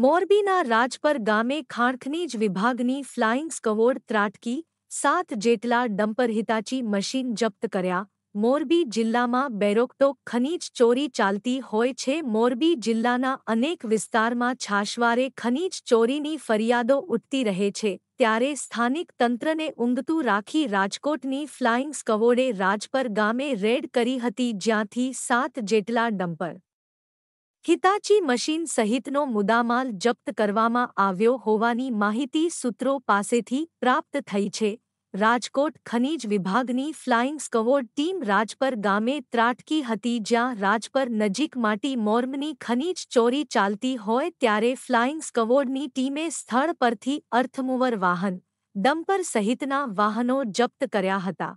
મોરબીના રાજપર ગામે ખાણખનીજ વિભાગની ફ્લાઇંગ સ્કવોડ ત્રાટકી સાત જેટલા ડમ્પર હિતાચી મશીન જપ્ત કર્યા મોરબી જિલ્લામાં બેરોકટોક ખનીજ ચોરી ચાલતી હોય છે મોરબી જિલ્લાના અનેક વિસ્તારમાં છાશવારે ખનીજ ચોરીની ફરિયાદો ઉઠતી રહે છે ત્યારે સ્થાનિક તંત્રને ઊંઘતું રાખી રાજકોટની ફ્લાઇંગ સ્કવોડે રાજપર ગામે રેડ કરી હતી જ્યાંથી સાત જેટલા ડમ્પર હિતાચી મશીન સહિતનો મુદ્દામાલ જપ્ત કરવામાં આવ્યો હોવાની માહિતી સૂત્રો પાસેથી પ્રાપ્ત થઈ છે રાજકોટ ખનીજ વિભાગની ફ્લાઇંગ સ્કવોડ ટીમ રાજપર ગામે ત્રાટકી હતી જ્યાં રાજપર નજીક માટી મોર્મની ખનીજ ચોરી ચાલતી હોય ત્યારે ફ્લાઇંગ સ્કવોડની ટીમે સ્થળ પરથી અર્થમુવર વાહન ડમ્પર સહિતના વાહનો જપ્ત કર્યા હતા